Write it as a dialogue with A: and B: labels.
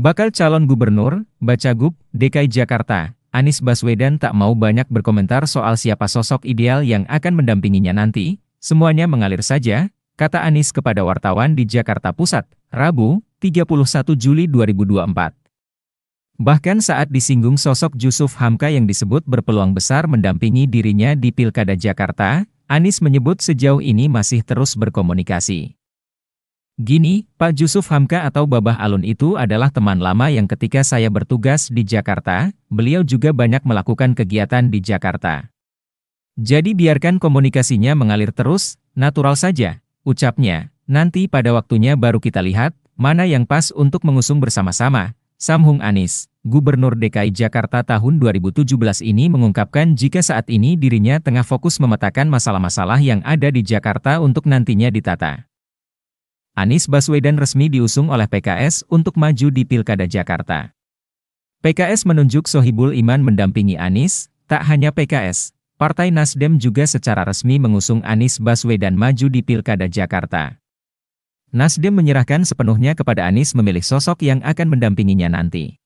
A: Bakal calon gubernur, Bacagub, DKI Jakarta, Anies Baswedan tak mau banyak berkomentar soal siapa sosok ideal yang akan mendampinginya nanti, semuanya mengalir saja, kata Anies kepada wartawan di Jakarta Pusat, Rabu, 31 Juli 2024. Bahkan saat disinggung sosok Yusuf Hamka yang disebut berpeluang besar mendampingi dirinya di Pilkada Jakarta, Anies menyebut sejauh ini masih terus berkomunikasi. Gini, Pak Yusuf Hamka atau Babah Alun itu adalah teman lama yang ketika saya bertugas di Jakarta, beliau juga banyak melakukan kegiatan di Jakarta. Jadi biarkan komunikasinya mengalir terus, natural saja, ucapnya. Nanti pada waktunya baru kita lihat, mana yang pas untuk mengusung bersama-sama. Samhung Anis, Gubernur DKI Jakarta tahun 2017 ini mengungkapkan jika saat ini dirinya tengah fokus memetakan masalah-masalah yang ada di Jakarta untuk nantinya ditata. Anies Baswedan resmi diusung oleh PKS untuk maju di Pilkada Jakarta. PKS menunjuk Sohibul Iman mendampingi Anies, tak hanya PKS, Partai Nasdem juga secara resmi mengusung Anies Baswedan maju di Pilkada Jakarta. Nasdem menyerahkan sepenuhnya kepada Anies memilih sosok yang akan mendampinginya nanti.